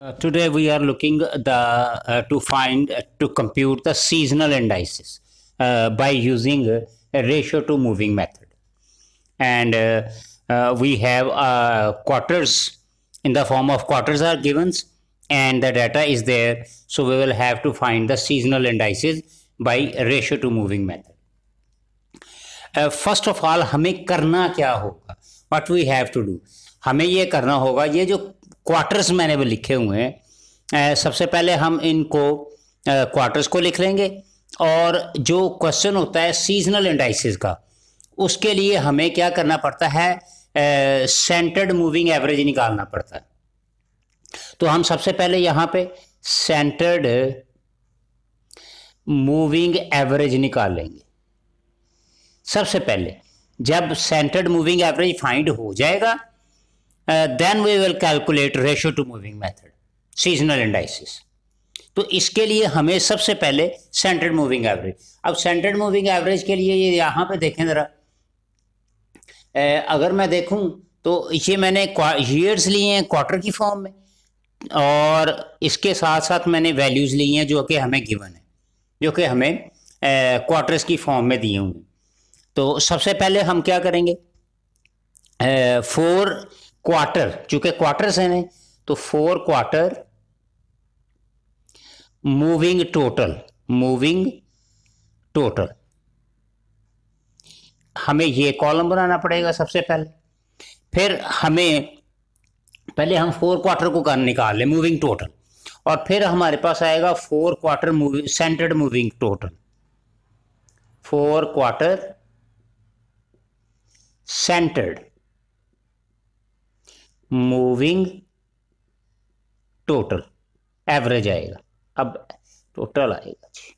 Uh, today we are looking uh, the uh, to find uh, to compute the seasonal indices uh, by using uh, a ratio to moving method and we have quarters in the form of quarters are given and the data is there so we will have to find the seasonal indices by ratio to moving method first of all हमें करना क्या होगा what we have to do हमें ये करना होगा ये जो क्वार्टर्स मैंने भी लिखे हुए हैं सबसे पहले हम इनको क्वार्टर्स को लिख लेंगे और जो क्वेश्चन होता है सीजनल इंडाइसिस का उसके लिए हमें क्या करना पड़ता है सेंटर्ड मूविंग एवरेज निकालना पड़ता है तो हम सबसे पहले यहां पे सेंटर्ड मूविंग एवरेज निकाल लेंगे सबसे पहले जब सेंटर्ड मूविंग एवरेज फाइंड हो जाएगा then we will calculate ratio to moving method seasonal indices तो इसके लिए हमें सबसे पहले सेंट्रड मूविंग एवरेज अब सेंट्रड मूविंग एवरेज के लिए ये यहाँ पे देखें ज़रा uh, अगर मैं देखूँ तो ये मैंने ईयर्स लिए हैं क्वार्टर की फॉर्म में और इसके साथ साथ मैंने वैल्यूज़ ली हैं जो कि हमें गिवन है जो कि हमें क्वार्टर्स uh, की फॉर्म में दिए होंगे तो सबसे पहले हम क्या करेंगे फोर uh, क्वार्टर चूंकि से हैं तो four quarter moving total moving total हमें ये कॉलम बनाना पड़ेगा सबसे पहले फिर हमें पहले हम फोर क्वार्टर को कर निकाल लें मूविंग टोटल और फिर हमारे पास आएगा four quarter moving centred moving total four quarter centred moving total average आएगा अब टोटल आएगा जी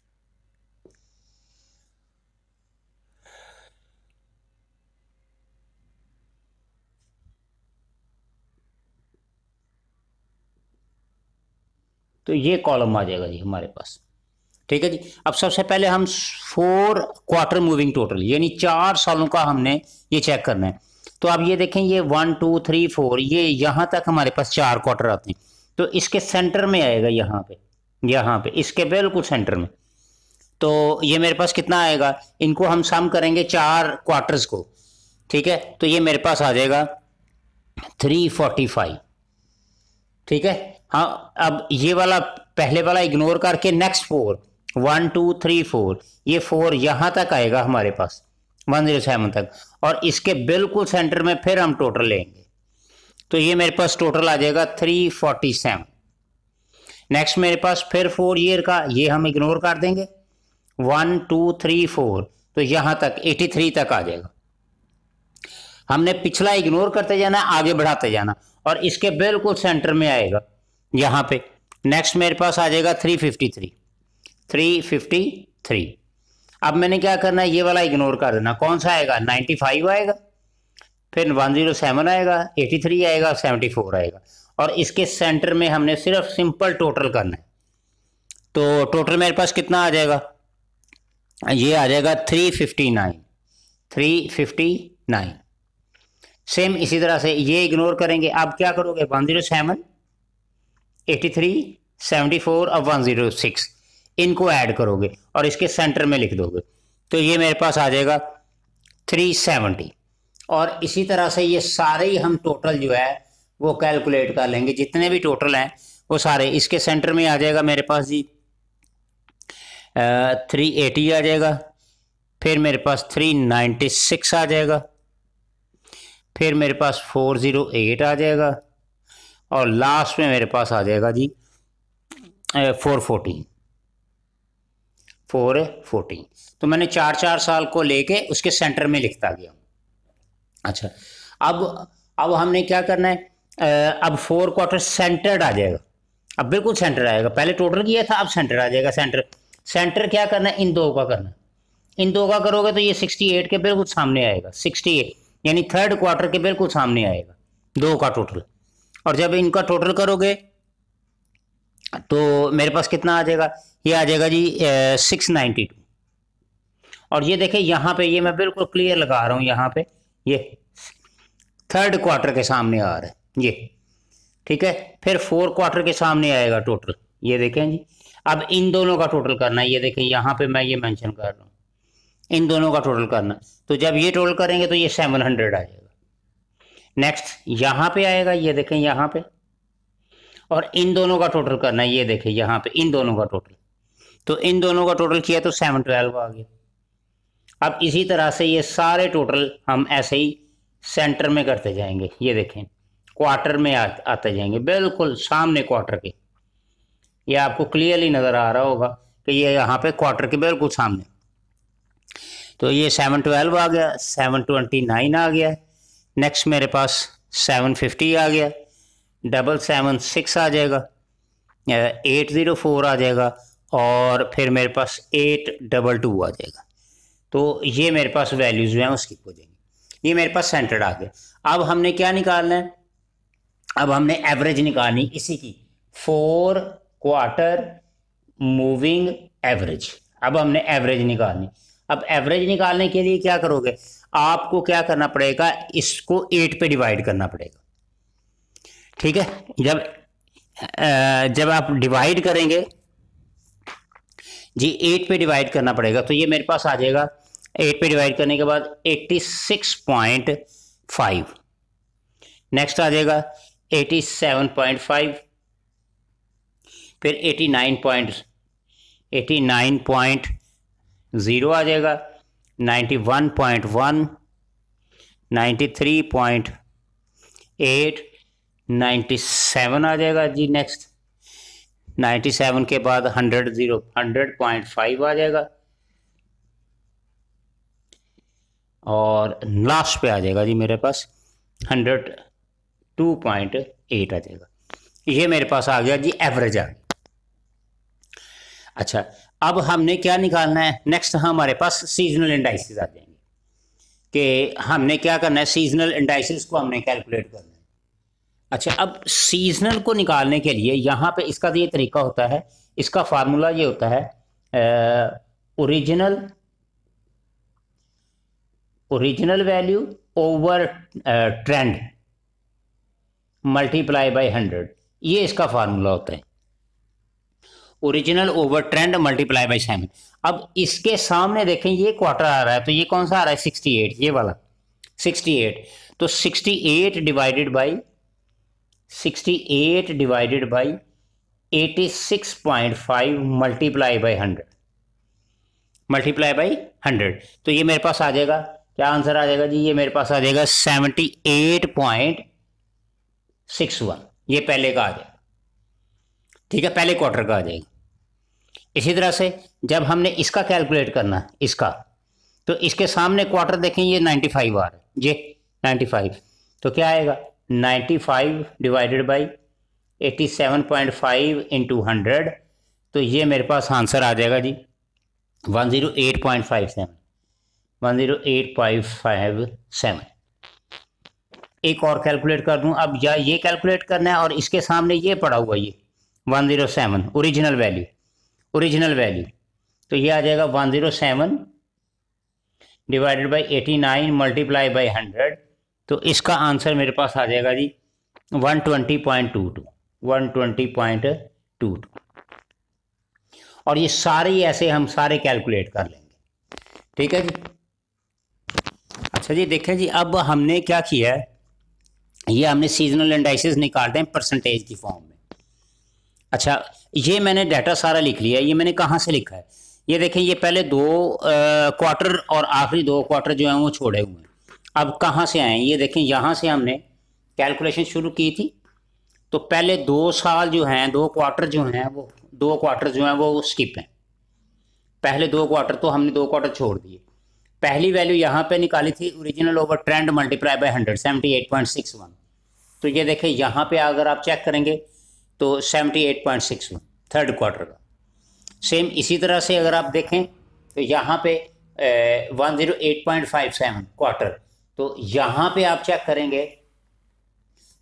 तो ये कॉलम आ जाएगा जी हमारे पास ठीक है जी अब सबसे पहले हम फोर क्वार्टर मूविंग टोटल यानी चार सालों का हमने ये चेक करना है तो आप ये देखें ये वन टू थ्री फोर ये यहाँ तक हमारे पास चार क्वार्टर आते हैं तो इसके सेंटर में आएगा यहाँ पे यहाँ पे इसके बिल्कुल सेंटर में तो ये मेरे पास कितना आएगा इनको हम सम करेंगे चार क्वार्टर्स को ठीक है तो ये मेरे पास आ जाएगा थ्री फोर्टी फाइव ठीक है हाँ अब ये वाला पहले वाला इग्नोर करके next four one two three four ये फोर यहां तक आएगा हमारे पास वन जीरो सेवन तक और इसके बिल्कुल सेंटर में फिर हम टोटल लेंगे तो ये मेरे पास टोटल आ जाएगा थ्री फोर्टी सेवन नेक्स्ट मेरे पास फिर फोर ईयर का ये हम इग्नोर कर देंगे वन टू थ्री फोर तो यहां तक एटी थ्री तक आ जाएगा हमने पिछला इग्नोर करते जाना आगे बढ़ाते जाना और इसके बिल्कुल सेंटर में आएगा यहां पे नेक्स्ट मेरे पास आ जाएगा three fifty three three fifty three अब मैंने क्या करना है ये वाला इग्नोर कर देना कौन सा आएगा नाइन्टी फाइव आएगा फिर वन जीरो सेवन आएगा एटी थ्री आएगा सेवनटी फोर आएगा और इसके सेंटर में हमने सिर्फ सिंपल टोटल करना है तो टोटल मेरे पास कितना आ जाएगा ये आ जाएगा three fifty nine three fifty nine same इसी तरह से ये इग्नोर करेंगे आप क्या करोगे one zero seven eighty three seventy four और वन जीरो सिक्स इनको ऐड करोगे और इसके सेंटर में लिख दोगे तो ये मेरे पास आ जाएगा थ्री सेवेंटी और इसी तरह से ये सारे ही हम टोटल जो है वो कैलकुलेट कर लेंगे जितने भी टोटल हैं वो सारे इसके सेंटर में आ जाएगा मेरे पास जी थ्री एटी आ जाएगा फिर मेरे पास थ्री नाइन्टी सिक्स आ जाएगा फिर मेरे पास फोर ज़ीरो एट आ जाएगा और लास्ट में मेरे पास आ जाएगा जी फोर फोर्टीन फोर फोर्टीन तो मैंने चार चार साल को लेके उसके सेंटर में लिखता गया अच्छा अब अब हमने क्या करना है अब फोर क्वार्टर सेंटर्ड आ जाएगा अब बिल्कुल सेंटर आएगा पहले टोटल किया था अब सेंटर आ जाएगा सेंटर सेंटर क्या करना है इन दो का करना इन दो का करोगे तो ये सिक्सटी एट के बिल्कुल सामने आएगा सिक्सटी एट यानी थर्ड क्वार्टर के बिल्कुल सामने आएगा दो का टोटल और जब इनका टोटल करोगे तो मेरे पास कितना आ जाएगा ये आ जाएगा जी सिक्स नाइन्टी टू और ये देखें यहाँ पे ये मैं बिल्कुल क्लियर लगा रहा हूँ यहाँ पे ये थर्ड क्वार्टर के सामने आ रहा है ये ठीक है फिर फोर क्वार्टर के सामने आएगा टोटल ये देखें जी अब इन दोनों का टोटल करना है ये देखें यहाँ पे मैं ये मेंशन कर रहा हूँ इन दोनों का टोटल करना तो जब ये टोटल करेंगे तो ये सेवन हंड्रेड आ जाएगा नेक्स्ट यहाँ पे आएगा ये देखें यहाँ पे और इन दोनों का टोटल करना है ये देखें यहाँ पे इन दोनों का टोटल तो इन दोनों का टोटल किया तो सेवन ट्वेल्व आ गया अब इसी तरह से ये सारे टोटल हम ऐसे ही सेंटर में करते जाएंगे ये देखें क्वार्टर में आ, आते जाएंगे बिल्कुल सामने क्वार्टर के ये आपको क्लियरली नज़र आ रहा होगा कि ये यहाँ पे क्वार्टर के बिल्कुल सामने तो ये सेवन ट्वेल्व आ गया सेवन ट्वेंटी नाइन आ गया नेक्स्ट मेरे पास सेवन फिफ्टी आ गया डबल सेवन सिक्स आ जाएगा एट ज़ीरो फोर आ जाएगा और फिर मेरे पास एट डबल टू आ जाएगा तो ये मेरे पास वैल्यूज़ हैं उसकी हो जाएंगी ये मेरे पास सेंटर्ड आ गए अब हमने क्या निकालना है अब हमने एवरेज निकालनी इसी की फोर क्वार्टर मूविंग एवरेज अब हमने एवरेज निकालनी अब एवरेज निकालने के लिए क्या करोगे आपको क्या करना पड़ेगा इसको एट पे डिवाइड करना पड़ेगा ठीक है जब जब आप डिवाइड करेंगे जी एट पे डिवाइड करना पड़ेगा तो ये मेरे पास आ जाएगा एट पे डिवाइड करने के बाद eighty six point five next आ जाएगा एटी सेवन पॉइंट फाइव फिर eighty nine point eighty nine point zero आ जाएगा ninety one point one ninety three point eight ninety seven आ जाएगा जी नेक्स्ट नाइन्टी सेवन के बाद hundred zero hundred point five आ जाएगा और लास्ट पे आ जाएगा जी मेरे पास हंड्रेड टू पॉइंट एट आ जाएगा ये मेरे पास आ गया जी एवरेज आ अच्छा अब हमने क्या निकालना है नेक्स्ट हमारे पास सीजनल इंडाइसिस आ जाएंगे कि हमने क्या करना है सीजनल इंडाइसिस को हमने कैलकुलेट करना अच्छा अब सीजनल को निकालने के लिए यहाँ पे इसका ये तरीका होता है इसका फार्मूला ये होता है original original value over trend multiply by hundred ये इसका फार्मूला होता है original over trend multiply by seven अब इसके सामने देखें ये क्वार्टर आ रहा है तो ये कौन सा आ रहा है सिक्सटी एट ये वाला सिक्सटी एट तो sixty eight divided by 68 divided by 86.5 multiply by hundred multiply by hundred तो ये मेरे पास आ जाएगा क्या आंसर आ जाएगा जी ये मेरे पास आ जाएगा seventy eight point six one ये पहले का आ जाएगा ठीक है पहले क्वार्टर का आ जाएगा इसी तरह से जब हमने इसका कैलकुलेट करना है इसका तो इसके सामने क्वार्टर देखें ये नाइन्टी फाइव आ रहा है ये नाइन्टी फाइव तो क्या आएगा ninety five divided by eighty seven point five into hundred तो ये मेरे पास आंसर आ जाएगा जी one zero eight point five seven one zero eight point five seven एक और कैलकुलेट कर दूँ अब या ये कैलकुलेट करना है और इसके सामने ये पड़ा हुआ ये one zero seven original value original value तो ये आ जाएगा one zero seven divided by eighty nine multiply by hundred तो इसका आंसर मेरे पास आ जाएगा जी one twenty point two two one twenty point two two और ये सारे ऐसे हम सारे कैलकुलेट कर लेंगे ठीक है जी अच्छा जी देखें जी अब हमने क्या किया है ये हमने सीजनल इंडाइसिस निकालते हैं परसेंटेज की फॉर्म में अच्छा ये मैंने डाटा सारा लिख लिया ये मैंने कहाँ से लिखा है ये देखें ये पहले दो क्वार्टर और आखिरी दो क्वार्टर जो है वो छोड़े हुए हैं अब कहाँ से आए ये देखें यहाँ से हमने कैलकुलेशन शुरू की थी तो पहले दो साल जो हैं दो क्वार्टर जो हैं वो दो क्वार्टर जो हैं वो स्किप हैं पहले दो क्वार्टर तो हमने दो क्वार्टर छोड़ दिए पहली वैल्यू यहाँ पे निकाली थी original over trend multiply by hundred seventy eight point six one तो ये देखें यहाँ पे अगर आप चेक करेंगे तो seventy eight point six one third quarter का सेम इसी तरह से अगर आप देखें तो यहाँ पे one zero eight point five seven quarter तो यहाँ पे आप चेक करेंगे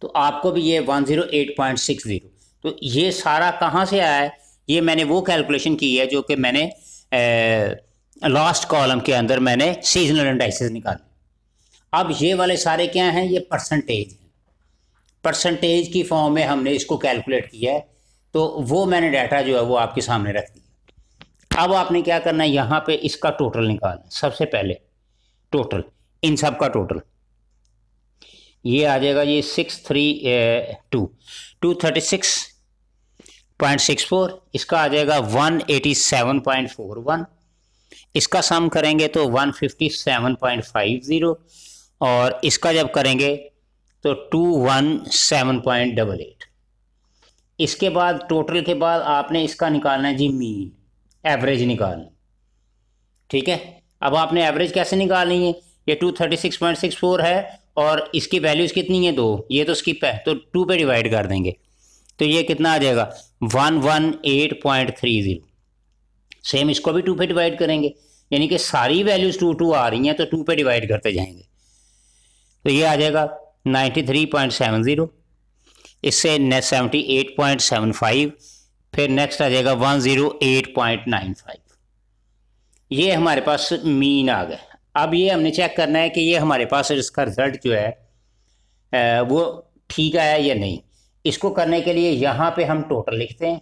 तो आपको भी ये 108.60 तो ये सारा कहाँ से आया है ये मैंने वो कैलकुलेशन की है जो कि मैंने लास्ट कॉलम के अंदर मैंने सीजनल इंडाइसिस निकाले अब ये वाले सारे क्या हैं ये परसेंटेज हैं परसेंटेज की फॉर्म में हमने इसको कैलकुलेट किया है तो वो मैंने डाटा जो है वो आपके सामने रख दिया अब आपने क्या करना है यहाँ पे इसका टोटल निकालना सबसे पहले टोटल इन सब का टोटल ये आ जाएगा ये six three two two thirty six point six four इसका आ जाएगा one eighty seven point four one इसका सम करेंगे तो one fifty seven point five zero और इसका जब करेंगे तो two one seven point double eight इसके बाद टोटल के बाद आपने इसका निकालना है जी मीन एवरेज निकालना ठीक है अब आपने एवरेज कैसे निकालनी है ये 236.64 है और इसकी वैल्यूज़ कितनी है दो ये तो स्किप है तो टू पे डिवाइड कर देंगे तो ये कितना आ जाएगा one one eight point three zero same इसको भी टू पे डिवाइड करेंगे यानी कि सारी वैल्यूज़ टू टू आ रही हैं तो टू पे डिवाइड करते जाएंगे तो ये आ जाएगा ninety three point seven zero इससे next seventy eight point seven five फिर नेक्स्ट आ जाएगा one zero eight point nine five ये हमारे पास मीन आ गए अब ये हमने चेक करना है कि ये हमारे पास इसका रिज़ल्ट जो है वो ठीक आया या नहीं इसको करने के लिए यहाँ पे हम टोटल लिखते हैं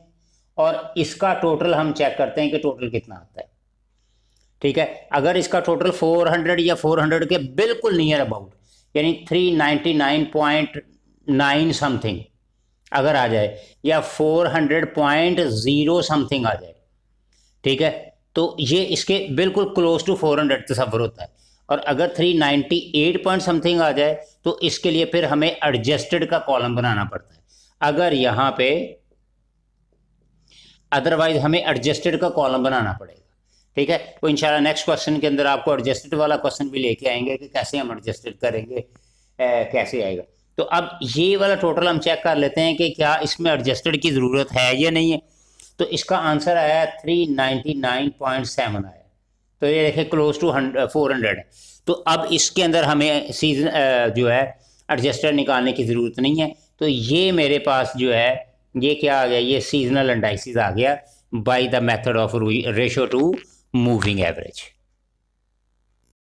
और इसका टोटल हम चेक करते हैं कि टोटल कितना आता है ठीक है अगर इसका टोटल 400 या 400 के बिल्कुल नियर अबाउट यानी 399.9 समथिंग अगर आ जाए या 400.0 समथिंग आ जाए ठीक है तो ये इसके बिल्कुल क्लोज टू फोर हंड्रेड तस्वर होता है और अगर three ninety eight point something आ जाए तो इसके लिए फिर हमें एडजस्टेड का कॉलम बनाना पड़ता है अगर यहाँ पे अदरवाइज हमें एडजस्टेड का कॉलम बनाना पड़ेगा ठीक है तो इंशाल्लाह नेक्स्ट क्वेश्चन के अंदर आपको एडजस्टेड वाला क्वेश्चन भी लेके आएंगे कि कैसे हम एडजस्टेड करेंगे ए, कैसे आएगा तो अब ये वाला टोटल हम चेक कर लेते हैं कि क्या इसमें एडजस्टेड की ज़रूरत है या नहीं है तो इसका आंसर आया three ninety nine point seven आया तो ये देखिए क्लोज टू फोर हंड्रेड तो अब इसके अंदर हमें सीजन जो है एडजस्टर निकालने की ज़रूरत नहीं है तो ये मेरे पास जो है ये क्या आ गया ये सीजनल एंडाइसिस आ गया by the method of ratio to moving average